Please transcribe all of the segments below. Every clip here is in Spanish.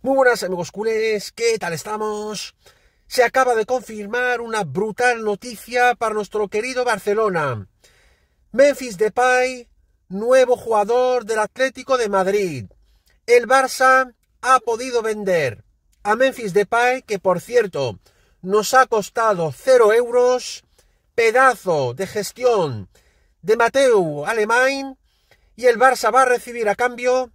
Muy buenas amigos culés, ¿qué tal estamos? Se acaba de confirmar una brutal noticia para nuestro querido Barcelona. Memphis Depay, nuevo jugador del Atlético de Madrid. El Barça ha podido vender a Memphis Depay, que por cierto nos ha costado 0 euros. Pedazo de gestión de Mateu Alemán y el Barça va a recibir a cambio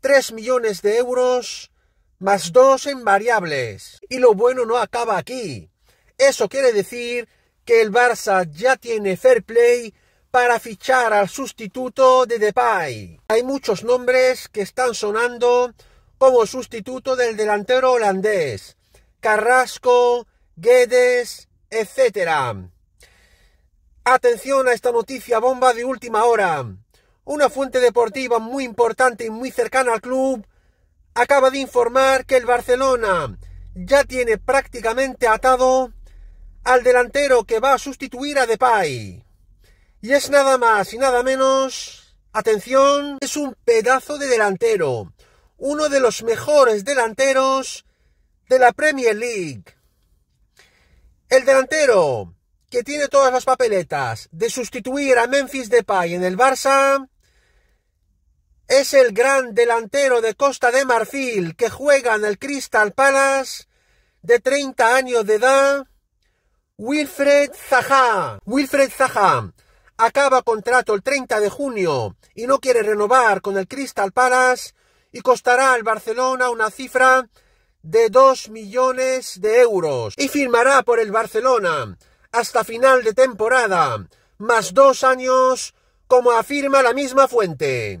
3 millones de euros más 2 en variables. Y lo bueno no acaba aquí. Eso quiere decir que el Barça ya tiene fair play para fichar al sustituto de Depay. Hay muchos nombres que están sonando como sustituto del delantero holandés. Carrasco, Guedes, etc. Atención a esta noticia bomba de última hora una fuente deportiva muy importante y muy cercana al club, acaba de informar que el Barcelona ya tiene prácticamente atado al delantero que va a sustituir a Depay. Y es nada más y nada menos, atención, es un pedazo de delantero, uno de los mejores delanteros de la Premier League. El delantero que tiene todas las papeletas de sustituir a Memphis Depay en el Barça es el gran delantero de Costa de Marfil que juega en el Crystal Palace de 30 años de edad, Wilfred Zaha. Wilfred Zaha acaba contrato el 30 de junio y no quiere renovar con el Crystal Palace y costará al Barcelona una cifra de 2 millones de euros y firmará por el Barcelona hasta final de temporada, más dos años, como afirma la misma fuente.